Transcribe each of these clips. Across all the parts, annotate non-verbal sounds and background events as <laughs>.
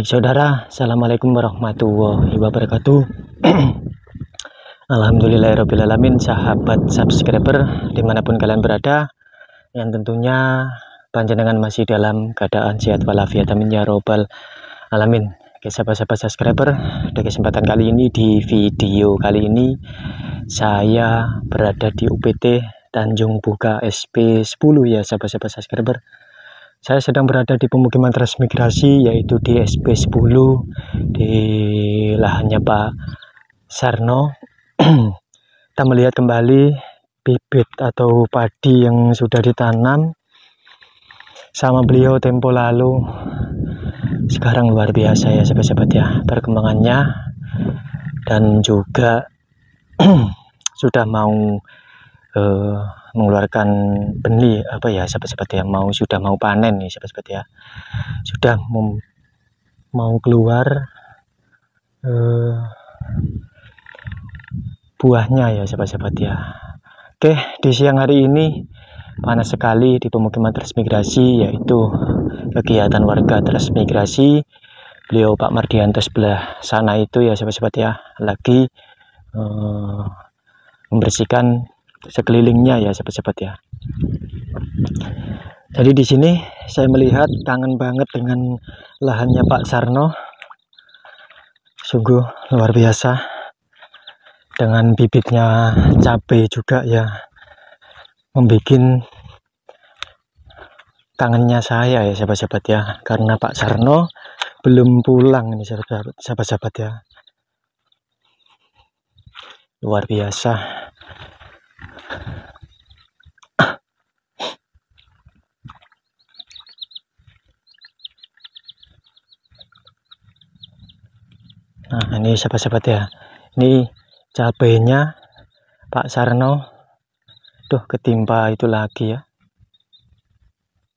Baik saudara, Assalamualaikum warahmatullahi wabarakatuh <clears throat> Alhamdulillahirrabbilalamin Sahabat subscriber dimanapun kalian berada Yang tentunya panjenengan masih dalam keadaan sehat walafiat Amin ya robbal alamin Oke sahabat-sahabat subscriber Di kesempatan kali ini di video kali ini Saya berada di UPT Tanjung Buka SP10 ya sahabat-sahabat subscriber saya sedang berada di pemukiman transmigrasi yaitu di SP10 di lahannya Pak Sarno <clears throat> kita melihat kembali bibit atau padi yang sudah ditanam sama beliau tempo lalu sekarang luar biasa ya sahabat-sahabat ya perkembangannya dan juga <clears throat> sudah mau eh, mengeluarkan benih apa ya sahabat-sahabat ya mau sudah mau panen nih sahabat-sahabat ya sudah mem, mau keluar eh, buahnya ya sahabat-sahabat ya oke di siang hari ini panas sekali di pemukiman transmigrasi yaitu kegiatan warga transmigrasi beliau Pak Mardianto sebelah sana itu ya sahabat-sahabat ya lagi eh, membersihkan sekelilingnya ya sahabat-sahabat ya jadi di sini saya melihat kangen banget dengan lahannya Pak Sarno sungguh luar biasa dengan bibitnya cabe juga ya membuat tangannya saya ya sahabat-sahabat ya karena Pak Sarno belum pulang ini sahabat-sahabat ya luar biasa nah ini sahabat-sahabat ya ini cabenya Pak Sarno tuh ketimpa itu lagi ya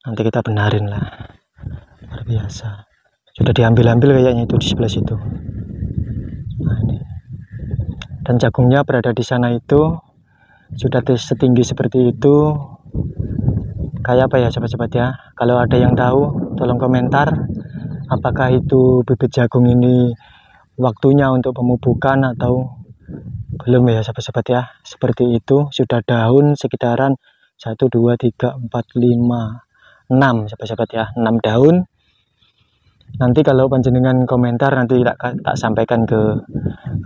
nanti kita benarin lah luar biasa sudah diambil-ambil kayaknya itu di sebelah situ nah, ini. dan jagungnya berada di sana itu sudah setinggi seperti itu kayak apa ya sobat-sobat ya kalau ada yang tahu tolong komentar apakah itu bibit jagung ini waktunya untuk pemupukan atau belum ya sobat-sobat ya seperti itu sudah daun sekitaran 1 2 3 4 5 6 sobat-sobat ya 6 daun nanti kalau panjenengan komentar nanti tak, tak sampaikan ke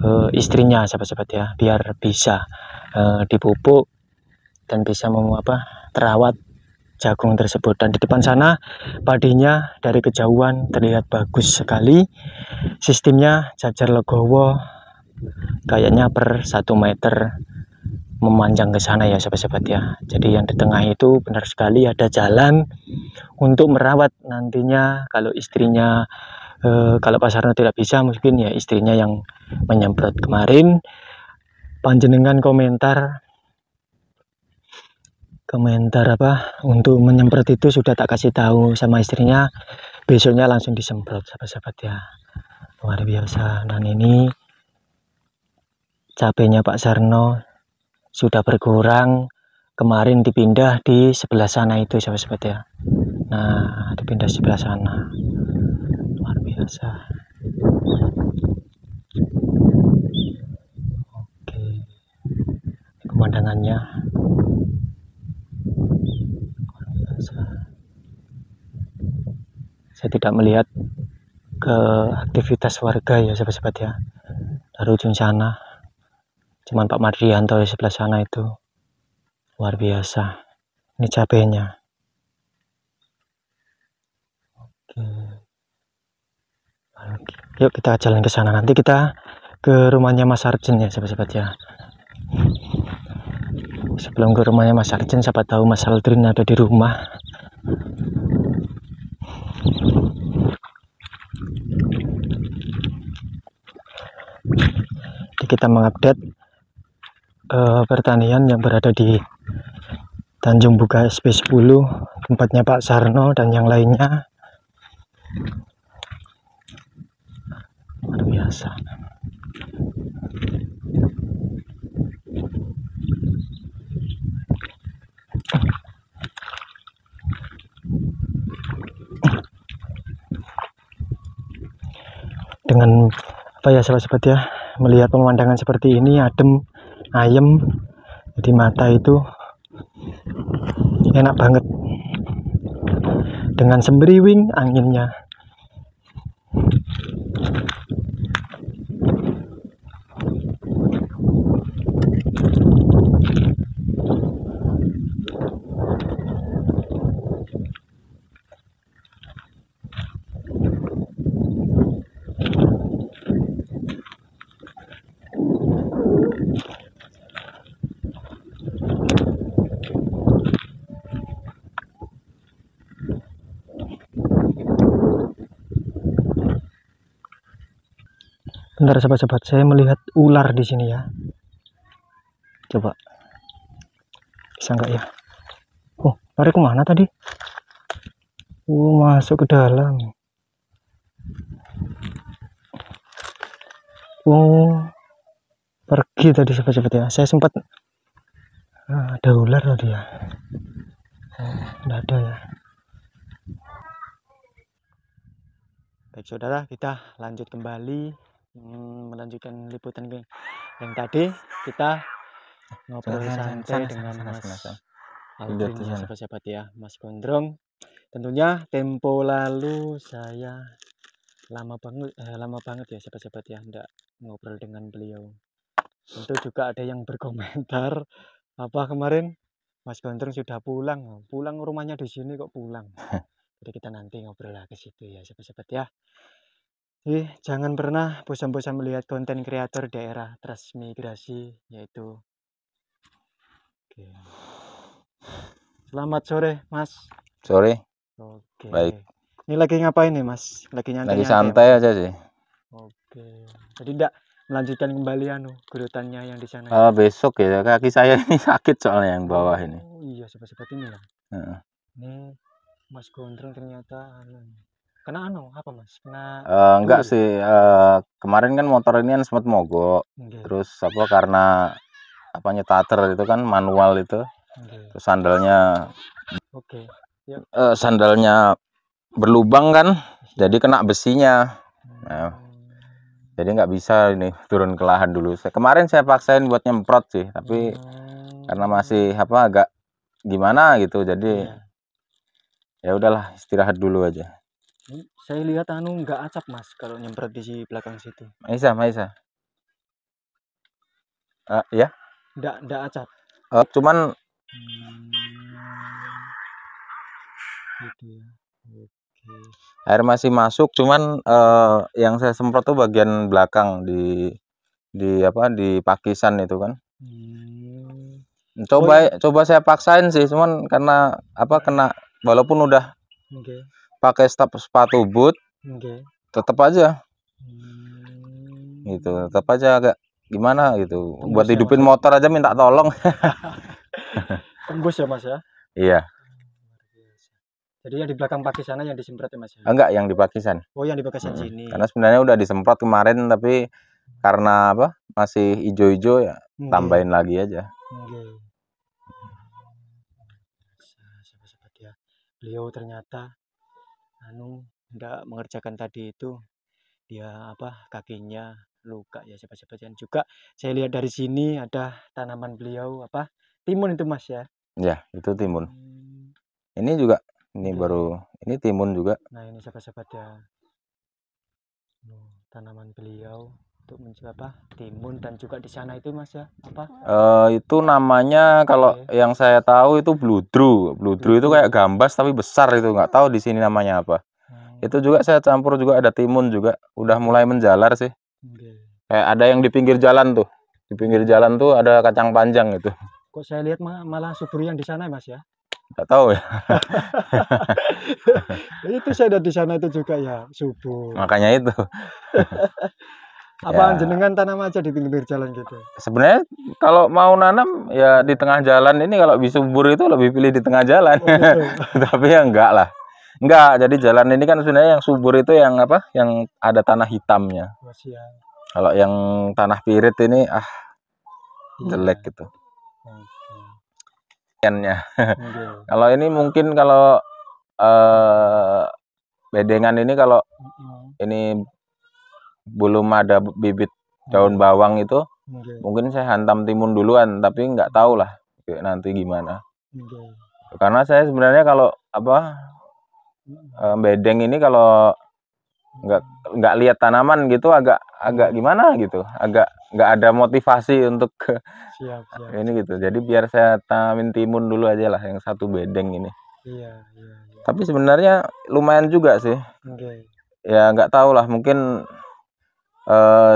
uh, istrinya sahabat-sahabat ya biar bisa uh, dipupuk dan bisa mau apa terawat jagung tersebut dan di depan sana padinya dari kejauhan terlihat bagus sekali sistemnya jajar legowo kayaknya per satu meter memanjang ke sana ya sahabat-sahabat ya jadi yang di tengah itu benar sekali ada jalan untuk merawat nantinya kalau istrinya e, kalau Pak Sarno tidak bisa mungkin ya istrinya yang menyemprot kemarin panjenengan komentar komentar apa untuk menyemprot itu sudah tak kasih tahu sama istrinya besoknya langsung disemprot sahabat-sahabat ya luar biasa dan ini cabenya Pak Sarno sudah berkurang kemarin dipindah di sebelah sana itu sahabat-sahabat ya nah dipindah sebelah sana luar biasa oke pemandangannya luar biasa saya tidak melihat ke aktivitas warga ya sahabat-sahabat ya dari ujung sana Cuman Pak Madrianto di sebelah sana itu. Luar biasa. Ini cabenya. Oke. Yuk kita jalan ke sana. Nanti kita ke rumahnya Mas Arjen ya sahabat-sahabat ya. Sebelum ke rumahnya Mas Arjen siapa tahu Mas Aldrin ada di rumah. Jadi kita mengupdate Eh, pertanian yang berada di Tanjung Buka SP10 tempatnya Pak Sarno dan yang lainnya luar biasa dengan apa ya sahabat-sahabat ya melihat pemandangan seperti ini adem ayam jadi mata itu enak banget dengan sembriwing anginnya Sebentar sahabat-sahabat, saya melihat ular di sini ya. Coba. Bisa enggak ya? Oh, lari kemana tadi? Oh, masuk ke dalam. Oh, pergi tadi sahabat-sahabat ya. Saya sempat ah, ada ular tadi ya. Nggak ada ya. Baik saudara, kita lanjut kembali Hmm, melanjutkan liputan yang tadi kita ngobrol santai sana, dengan sana, Mas Aldrin ya sahabat-sahabat ya Mas Gondrong tentunya tempo lalu saya lama banget eh, lama banget ya sahabat-sahabat ya ndak ngobrol dengan beliau tentu juga ada yang berkomentar apa kemarin Mas Gondrong sudah pulang oh, pulang rumahnya di sini kok pulang <laughs> jadi kita nanti ngobrol lagi ke situ ya sahabat-sahabat ya Eh, jangan pernah bosan-bosan melihat konten kreator daerah transmigrasi yaitu Oke. Selamat sore, Mas. Sore. Oke. Baik. Ini lagi ngapain nih, Mas? Lagi nyantai. Lagi santai aja sih. Oke. Jadi tidak melanjutkan kembali anu gerutannya yang di sana. Uh, besok ya kaki saya ini <laughs> sakit soalnya yang bawah oh, ini. Oh iya, seperti ini ya. Uh. Ini Mas Gondrong ternyata anu Kena anu apa mas? Kena uh, enggak dulu. Gitu? sih uh, kemarin kan motor ini kan sempat mogok. Okay. Terus apa karena apanya tater itu kan manual itu. Okay. Terus sandalnya Oke. Okay. Yep. Uh, sandalnya berlubang kan. Jadi kena besinya. Nah, hmm. jadi nggak bisa ini turun ke lahan dulu saya kemarin saya paksain buat nyemprot sih tapi hmm. karena masih hmm. apa agak gimana gitu jadi iya. ya udahlah istirahat dulu aja saya lihat anu nggak acap mas kalau nyemprot di belakang situ Maisa Maisa uh, ya nggak nggak acap uh, cuman hmm, gitu ya okay. air masih masuk cuman uh, yang saya semprot tuh bagian belakang di di apa di pakisan itu kan hmm. coba oh, iya. coba saya paksain sih cuman karena apa kena walaupun udah okay pakai stap sepatu boot okay. tetap aja hmm. gitu tetap aja agak gimana gitu tembus buat ya, hidupin motor aja minta tolong <laughs> tembus ya mas ya iya jadi yang di belakang sana yang disemprot ya mas ya? enggak yang di pakisan oh yang di pakisan hmm. karena sebenarnya udah disemprot kemarin tapi karena apa masih hijau-hijau ya okay. tambahin lagi aja okay. beliau ternyata anu enggak mengerjakan tadi itu dia apa kakinya luka ya siapa-siapa dan juga saya lihat dari sini ada tanaman beliau apa timun itu mas ya ya itu timun hmm. ini juga ini baru ini timun juga nah ini siapa-siapa ya tanaman beliau untuk mencoba apa timun dan juga di sana itu mas ya apa uh, itu namanya kalau okay. yang saya tahu itu bludru bludru itu kayak gambas tapi besar itu nggak tahu di sini namanya apa hmm. itu juga saya campur juga ada timun juga udah mulai menjalar sih okay. kayak ada yang di pinggir jalan tuh di pinggir jalan tuh ada kacang panjang itu kok saya lihat malah subur yang di sana mas ya nggak tahu ya. <laughs> itu saya ada di sana itu juga ya subur Makanya itu. <laughs> apa ya. jenengan tanam aja di pinggir jalan gitu sebenarnya kalau mau nanam ya di tengah jalan ini kalau bisa subur itu lebih pilih di tengah jalan oh, gitu. <laughs> tapi ya enggak lah enggak jadi jalan ini kan sebenarnya yang subur itu yang apa yang ada tanah hitamnya Masih oh, ya. kalau yang tanah pirit ini ah iya. jelek gitu okay. <laughs> kalau ini mungkin kalau eh, bedengan ini kalau ini belum ada bibit daun hmm. bawang itu okay. mungkin saya hantam timun duluan tapi nggak tahu lah nanti gimana okay. karena saya sebenarnya kalau apa hmm. eh, bedeng ini kalau nggak nggak lihat tanaman gitu agak agak gimana gitu agak nggak ada motivasi untuk ke siap, siap. ini gitu jadi biar saya tanamin timun dulu aja lah yang satu bedeng ini iya, iya, iya. tapi sebenarnya lumayan juga sih okay. ya nggak tahu lah mungkin uh,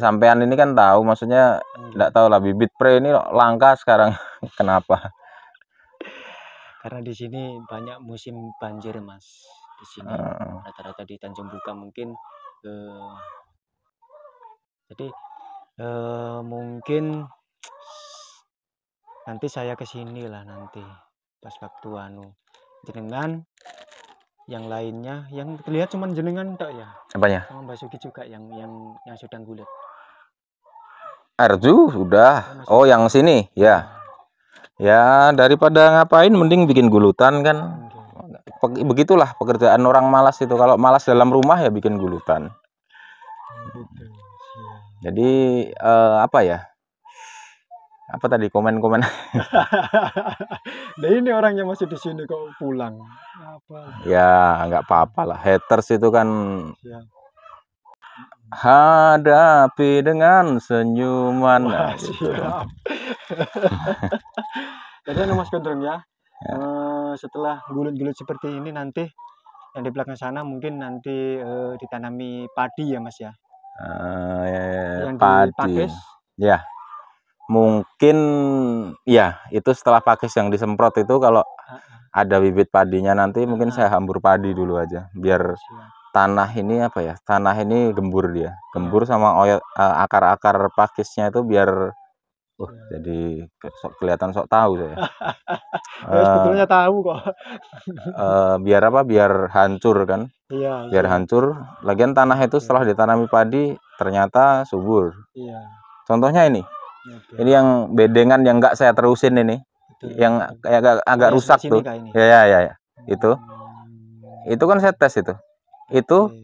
sampean ini kan tahu maksudnya enggak iya. tahu lah bibit pre ini langka sekarang <laughs> kenapa karena di sini banyak musim banjir mas di sini rata rata-rata di Tanjung Buka mungkin uh, jadi uh, mungkin nanti saya kesini lah nanti pas waktu anu jenengan yang lainnya yang terlihat cuman jenengan tok ya apa nya? sama Basuki juga yang yang yang sedang gulat Arju sudah oh yang sini ya ya daripada ngapain mending bikin gulutan kan begitulah pekerjaan orang malas itu kalau malas dalam rumah ya bikin gulutan jadi eh, apa ya apa tadi komen-komen <laughs> nah ini orangnya masih di sini kok pulang apa ya nggak apa-apa lah haters itu kan ya. hadapi dengan senyuman nah, Wah, <laughs> nah, mas Kodrong ya, ya. Uh, setelah gulut-gulut seperti ini nanti yang di belakang sana mungkin nanti uh, ditanami padi ya mas ya uh, ya, yang padi. pakis, ya mungkin ya itu setelah pakis yang disemprot itu kalau ada bibit padinya nanti mungkin saya hambur padi dulu aja biar tanah ini apa ya tanah ini gembur dia gembur iya. sama eh, akar-akar pakisnya itu biar uh iya. jadi sok kelihatan sok tahu saya uh, <laughs> sebetulnya eh, tahu kok eh, biar apa biar hancur kan iya, biar hancur lagian tanah itu setelah ditanami padi ternyata subur contohnya ini Ya, Ini yang bedengan yang enggak saya terusin ini. Betul, yang betul. agak agak rusak tuh. Ya ya ya ya. Itu. Itu kan saya tes itu. Itu okay.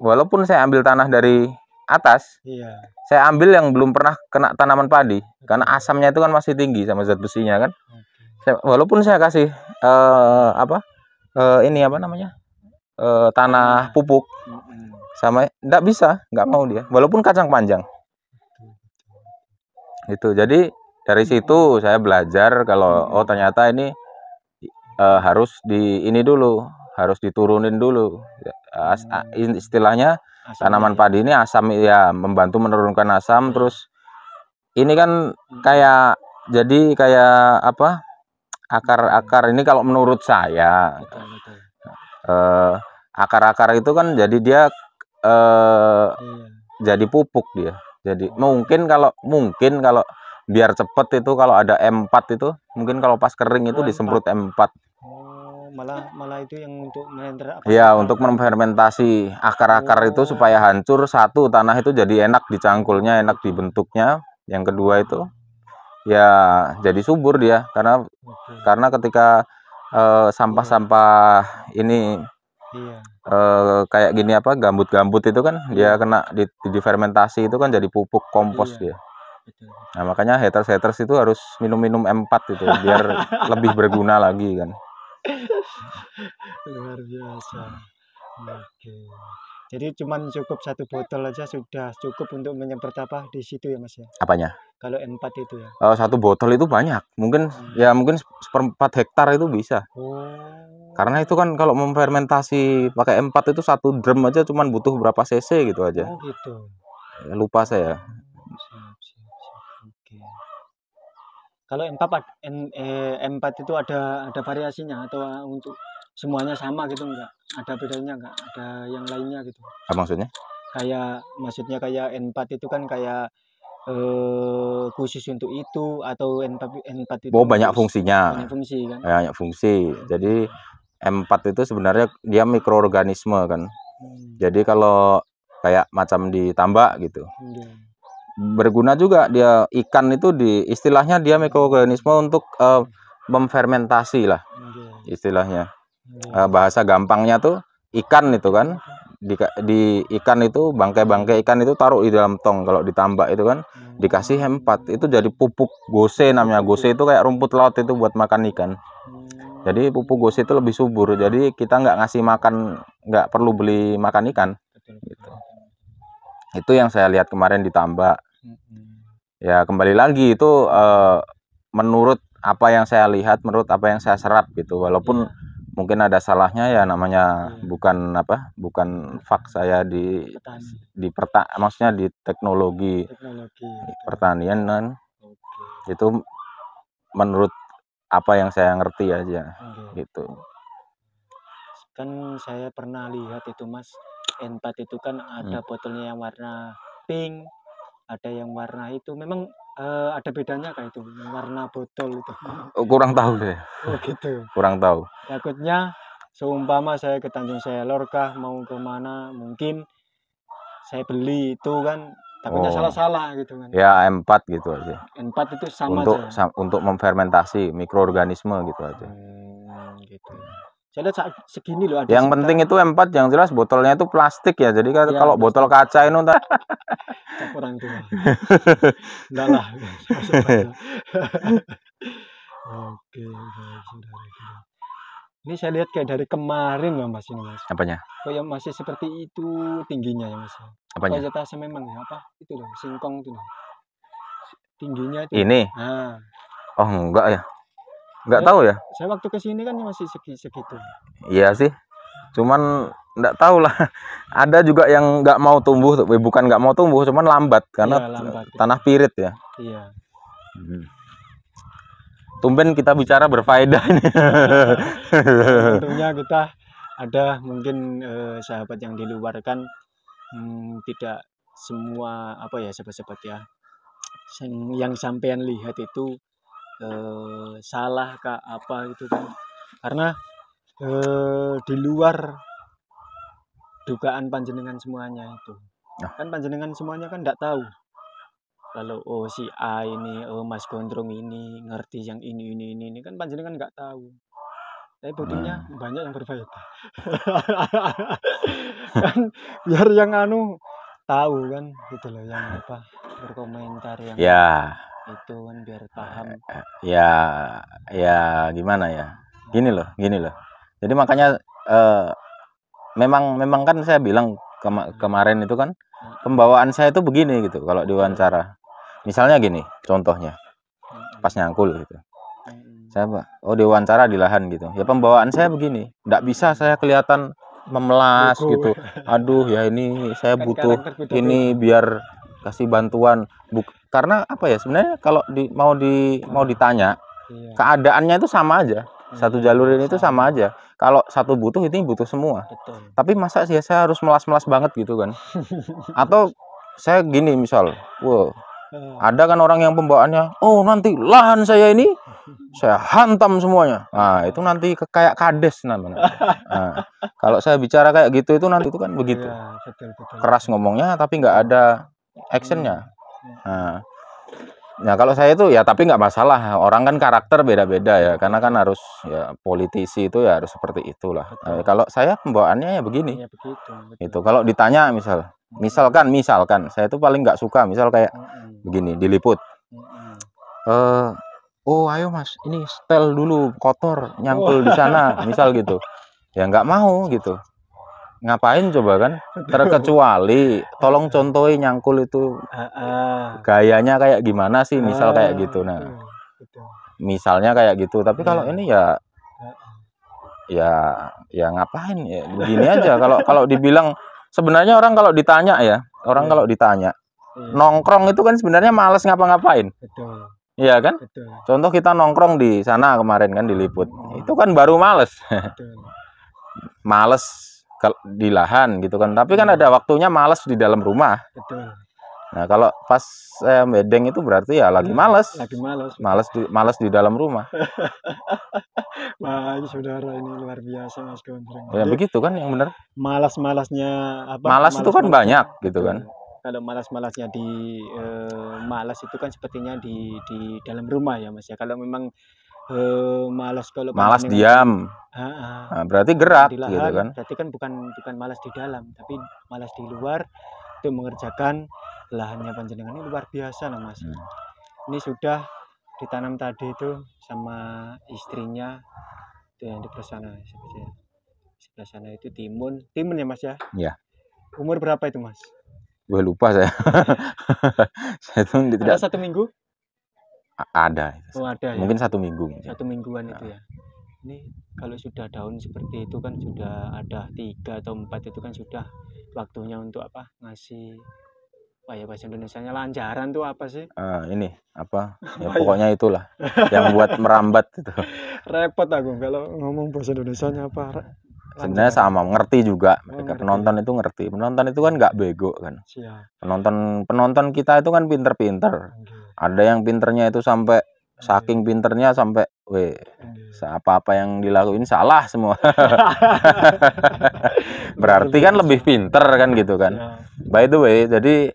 walaupun saya ambil tanah dari atas. Iya. Saya ambil yang belum pernah kena tanaman padi betul. karena asamnya itu kan masih tinggi sama zat besinya kan. Okay. Saya, walaupun saya kasih uh, apa? Uh, ini apa namanya? Uh, tanah pupuk sama enggak bisa, enggak mau dia. Walaupun kacang panjang itu Jadi dari situ saya belajar kalau hmm. oh ternyata ini uh, harus di ini dulu, harus diturunin dulu. Ya, as, hmm. istilahnya asam tanaman ya. padi ini asam ya membantu menurunkan asam hmm. terus ini kan kayak jadi kayak apa? akar-akar ini kalau menurut saya eh, akar-akar itu kan jadi dia uh, iya. jadi pupuk dia jadi mungkin kalau mungkin kalau biar cepet itu kalau ada M4 itu mungkin kalau pas kering itu disemprot M4. Oh, malah malah itu yang untuk apa? Ya, untuk memfermentasi akar-akar oh. itu supaya hancur. Satu, tanah itu jadi enak dicangkulnya, enak dibentuknya. Yang kedua itu ya jadi subur dia karena okay. karena ketika eh, sampah-sampah ini Iya. Uh, kayak gini apa gambut-gambut itu kan dia iya. kena di, di fermentasi itu kan jadi pupuk kompos iya. dia. Nah, makanya haters-haters itu harus minum-minum M4 itu biar <laughs> lebih berguna lagi kan. Luar biasa. Oke. Jadi cuman cukup satu botol aja sudah cukup untuk menyemprot apa di situ ya Mas ya. Apanya? Kalau M4 itu ya. Uh, satu botol itu banyak. Mungkin hmm. ya mungkin seperempat hektar itu bisa. Oh. Karena itu kan kalau memfermentasi pakai M4 itu satu drum aja cuman butuh berapa cc gitu aja. Oh gitu. Ya, lupa saya. Kalau M4 M, 4 m 4 itu ada ada variasinya atau untuk semuanya sama gitu enggak? Ada bedanya enggak? Ada yang lainnya gitu? Apa maksudnya? Kayak maksudnya kayak N4 itu kan kayak eh, khusus untuk itu atau N4 itu. Oh, banyak fungsinya. Banyak fungsi kan. Banyak fungsi. Jadi M4 itu sebenarnya dia mikroorganisme kan. Hmm. Jadi kalau kayak macam ditambah gitu. Iya. Berguna juga dia ikan itu di istilahnya dia mikroorganisme untuk uh, memfermentasi lah. Iya. Istilahnya. Uh, bahasa gampangnya tuh ikan itu kan di, di ikan itu bangkai-bangkai ikan itu taruh di dalam tong kalau ditambah itu kan dikasih hempat itu jadi pupuk gose namanya gose itu kayak rumput laut itu buat makan ikan hmm jadi pupuk gosi itu lebih subur jadi kita nggak ngasih makan nggak perlu beli makan ikan gitu itu yang saya lihat kemarin ditambah ya kembali lagi itu uh, menurut apa yang saya lihat menurut apa yang saya serap gitu walaupun ya. mungkin ada salahnya ya namanya ya. bukan apa bukan fak saya di Petani. di perta maksudnya di teknologi, teknologi. pertanian kan itu menurut apa yang saya ngerti ah, aja okay. gitu kan saya pernah lihat itu mas n itu kan ada hmm. botolnya yang warna pink ada yang warna itu memang uh, ada bedanya kayak itu warna botol itu oh, kurang tahu deh oh, gitu <laughs> kurang tahu takutnya seumpama saya ke Tanjung Selor kah mau kemana mungkin saya beli itu kan takutnya oh. salah-salah gitu kan. Ya, M4 gitu aja. M4 itu sama untuk aja. Sam, untuk memfermentasi mikroorganisme gitu aja. Hmm, gitu. Saya lihat segini loh ada Yang sekitar... penting itu M4 yang jelas botolnya itu plastik ya. Jadi ya, kalau plastik. botol kaca ini entar orang tuh. <laughs> Enggak lah. <laughs> <laughs> Oke, okay, saudara ini saya lihat kayak dari kemarin loh mas ini mas. Apanya? masih seperti itu tingginya ya mas. Ya. Apanya? Kayak jatah memang ya apa? Itu loh singkong itu loh. Tingginya itu. Ini. Nah. Oh enggak ya? Enggak saya, tahu ya? Saya waktu ke sini kan masih segi segitu. Iya sih. Cuman enggak tahu lah. <laughs> Ada juga yang enggak mau tumbuh, eh, bukan enggak mau tumbuh, cuman lambat karena ya, lambat, tanah pirit ya. Iya. Hmm tumben kita bicara berfaedah ini. Tentunya kita ada mungkin eh, sahabat yang diluarkan hmm, tidak semua apa ya sahabat-sahabat ya yang, yang sampean lihat itu eh, salah kak apa itu kan karena eh, di luar dugaan panjenengan semuanya itu nah. kan panjenengan semuanya kan tidak tahu kalau oh si A ini oh Mas Gondrong ini ngerti yang ini ini ini, ini. kan panjenengan kan nggak tahu tapi buktinya hmm. banyak yang berbeda <laughs> kan biar yang anu tahu kan gitu loh yang apa berkomentar yang ya itu kan biar eh, paham eh, ya ya gimana ya gini loh gini loh jadi makanya eh, memang memang kan saya bilang kema hmm. kemarin itu kan hmm. pembawaan saya itu begini gitu kalau diwawancara misalnya gini contohnya pas nyangkul gitu saya pak, oh diwawancara di lahan gitu ya pembawaan saya begini tidak bisa saya kelihatan memelas Buku. gitu aduh ya ini saya kan butuh ini biar kasih bantuan Buk karena apa ya sebenarnya kalau di, mau di mau ditanya iya. keadaannya itu sama aja mm. satu jalur ini itu sama aja kalau satu butuh ini butuh semua Betul. tapi masa sih ya, saya harus melas-melas banget gitu kan <laughs> atau saya gini misal wow Oh. Ada kan orang yang pembawaannya, oh nanti lahan saya ini saya hantam semuanya. Nah itu nanti ke kayak kades namanya. <laughs> Nah, kalau saya bicara kayak gitu itu nanti itu kan begitu. Iya, Keras ngomongnya tapi nggak ada actionnya. Iya. Nah, Nah kalau saya itu ya tapi nggak masalah orang kan karakter beda-beda ya karena kan harus ya politisi itu ya harus seperti itulah. Nah, kalau saya pembawaannya ya begini. Iya, itu kalau ditanya misal Hmm. Misalkan, misalkan, saya itu paling nggak suka misal kayak hmm. begini diliput. Uh, oh ayo mas, ini setel dulu kotor nyangkul di sana, misal gitu. Ya nggak mau gitu. Ngapain coba kan? Terkecuali, tolong contohin nyangkul itu gayanya kayak gimana sih, misal ah, kayak gitu. Nah, misalnya kayak gitu. Tapi kalau ini ya ya ya ngapain ya begini aja kalau kalau dibilang sebenarnya orang kalau ditanya ya orang yeah. kalau ditanya yeah. nongkrong itu kan sebenarnya males ngapa-ngapain betul Iya kan? Betul. Contoh kita nongkrong di sana kemarin kan diliput. Ah. Oh. Itu kan baru males. <laughs> males di lahan gitu kan. Tapi kan iya. ada waktunya males di dalam rumah. Betul. Nah, kalau pas saya eh, bedeng itu berarti ya lagi hmm, males. Lagi males. Males di, males di dalam rumah. Wah, <laughs> saudara ini luar biasa Mas Gondrong. Ya begitu kan yang benar. Malas-malasnya apa? Malas, itu kan banyak gitu kan. Kalau malas-malasnya di eh, malas itu kan sepertinya di di dalam rumah ya Mas ya. Kalau memang eh, malas kalau malas diam. Ah, ha Nah, berarti gerak gitu lahan, gitu kan. Berarti kan bukan bukan malas di dalam tapi malas di luar untuk mengerjakan lahannya panjenengan ini luar biasa lah mas. Hmm. Ini sudah ditanam tadi itu sama istrinya itu yang di sana sebelah, sana itu timun timun ya mas ya ya umur berapa itu mas gue lupa saya <laughs> saya itu tidak ada satu minggu ada oh, ada ya? mungkin ya? satu minggu satu mingguan ah. ya. itu ya ini kalau sudah daun seperti itu kan sudah ada tiga atau empat itu kan sudah waktunya untuk apa ngasih apa ya bahasa Indonesia nya lanjaran tuh apa sih uh, ini ya apa ya, pokoknya itulah yang buat merambat itu repot aku kalau ngomong bahasa Indonesia nya apa sebenarnya sama ngerti juga oh, mereka ngerti. penonton itu ngerti penonton itu kan nggak bego kan penonton penonton kita itu kan pinter-pinter ada yang pinternya itu sampai saking pinternya sampai Weh, apa-apa yang dilakuin salah semua. <laughs> Berarti kan lebih pinter kan gitu kan. By the way, jadi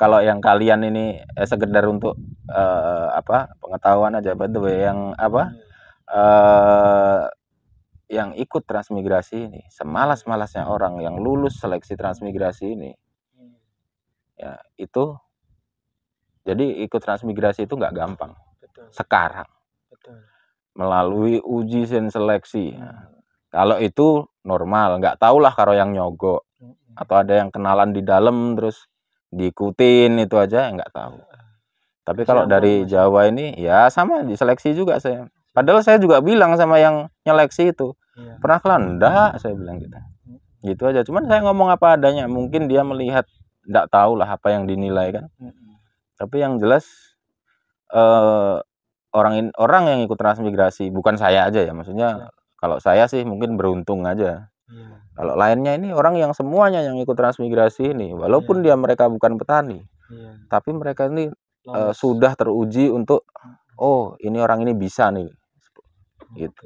kalau yang kalian ini eh, sekedar untuk eh, apa pengetahuan aja by the way yang apa iya. eh, yang ikut transmigrasi ini semalas-malasnya orang yang lulus seleksi transmigrasi ini ya itu jadi ikut transmigrasi itu nggak gampang sekarang Melalui uji sen seleksi. kalau itu normal, nggak tahulah kalau yang nyogok atau ada yang kenalan di dalam terus diikutin itu aja ya nggak tahu. Tapi kalau dari Jawa ini ya sama diseleksi juga saya. Padahal saya juga bilang sama yang nyeleksi itu iya. pernah kelan enggak saya bilang gitu. Gitu aja. Cuman saya ngomong apa adanya. Mungkin dia melihat nggak tahu lah apa yang dinilai kan. Tapi yang jelas eh, orang orang yang ikut transmigrasi bukan saya aja ya maksudnya ya. kalau saya sih mungkin beruntung aja ya. kalau lainnya ini orang yang semuanya yang ikut transmigrasi ini walaupun ya. dia mereka bukan petani ya. tapi mereka ini uh, sudah teruji untuk oh ini orang ini bisa nih gitu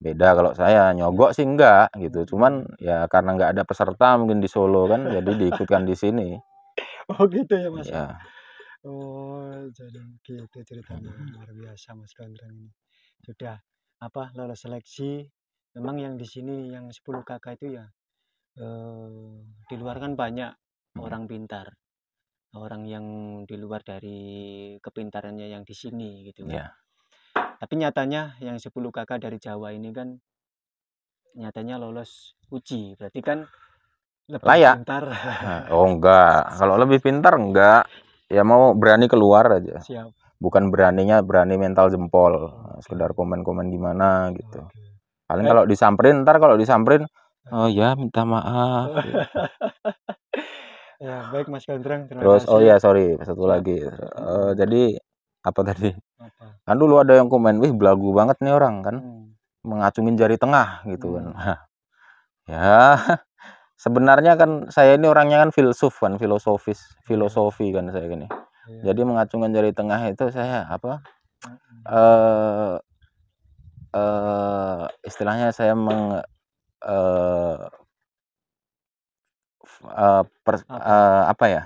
beda kalau saya nyogok sih enggak gitu cuman ya karena enggak ada peserta mungkin di Solo kan jadi diikutkan di sini <laughs> oh gitu ya mas ya iya. Oh, jadi gitu ceritanya. Luar biasa Mas Rondran ini. Sudah apa lolos seleksi. Memang yang di sini yang 10 kakak itu ya eh, di luar kan banyak hmm. orang pintar. Orang yang di luar dari kepintarannya yang di sini gitu kan. Yeah. Tapi nyatanya yang 10 kakak dari Jawa ini kan nyatanya lolos uji. Berarti kan lebih layak. Pintar. oh enggak, <laughs> kalau lebih pintar enggak ya mau berani keluar aja siap bukan beraninya berani mental jempol Okay. sekedar komen-komen gimana gitu okay. paling eh. kalau disamperin ntar kalau disamperin oh ya minta maaf gitu. <laughs> ya baik mas Kandrang. terus oh kasih. oh ya sorry satu lagi uh, jadi apa tadi apa? kan dulu ada yang komen wih belagu banget nih orang kan hmm. mengacungin jari tengah gitu kan. hmm. kan <laughs> ya sebenarnya kan saya ini orangnya kan filsuf kan filosofis iya. filosofi kan saya gini yeah. jadi mengacungkan jari tengah itu saya apa eh uh, istilahnya saya meng uh, uh, uh, apa ya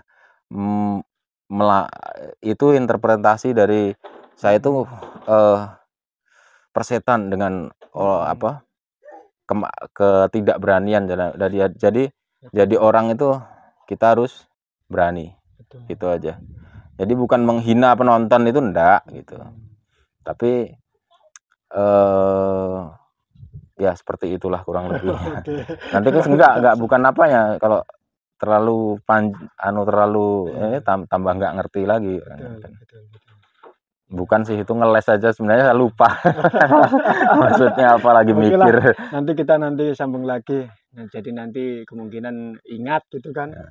M mela itu interpretasi dari saya itu uh, persetan dengan oh, apa ke ketidakberanian dari jadi jadi orang itu kita harus berani Betul. gitu aja jadi bukan menghina penonton itu ndak gitu tapi eh ya seperti itulah kurang lebih <laughs> nanti kan enggak enggak bukan <laughs> apanya kalau terlalu pan anu terlalu ini eh, tambah nggak ngerti lagi betul, betul, betul bukan sih itu ngeles aja sebenarnya saya lupa <laughs> maksudnya apa lagi Mungkin mikir lah, nanti kita nanti sambung lagi nah, jadi nanti kemungkinan ingat gitu kan ya.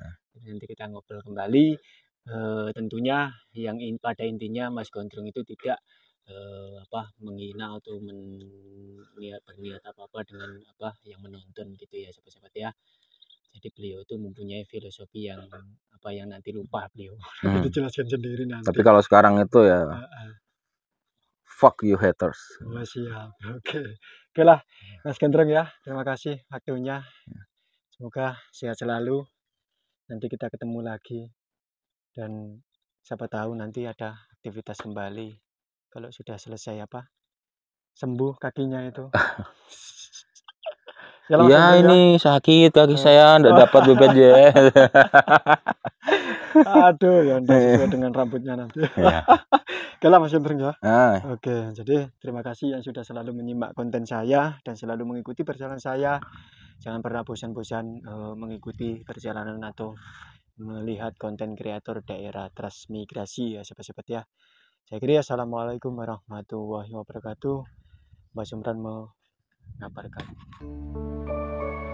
nanti kita ngobrol kembali e, tentunya yang in, pada intinya Mas Gondrong itu tidak e, apa menghina atau men, berniat apa apa dengan apa yang menonton gitu ya sahabat-sahabat ya jadi beliau itu mempunyai filosofi yang apa yang nanti lupa beliau. <laughs> Hmm. Dijelaskan sendiri nanti. Tapi kalau sekarang itu ya uh, uh. fuck you haters. Oh, siap. Oke. Okay. Oke lah, Mas Gendreng ya. Terima kasih waktunya. Ya. Semoga sehat selalu. Nanti kita ketemu lagi dan siapa tahu nanti ada aktivitas kembali kalau sudah selesai apa sembuh kakinya itu <laughs> Jalan ya ini ya. sakit kaki iya. saya tidak dapat BPJS. Ya. Aduh, ya iya. sesuai dengan rambutnya nanti. Iya. <laughs> Ya. Kalau ah. Mas Gendreng ya. Oke, jadi terima kasih yang sudah selalu menyimak konten saya dan selalu mengikuti perjalanan saya. Jangan pernah bosan-bosan uh, mengikuti perjalanan atau melihat konten kreator daerah transmigrasi ya sobat-sobat ya. Saya kira ya, assalamualaikum warahmatullahi wabarakatuh. Mbak Sumran mau aparcar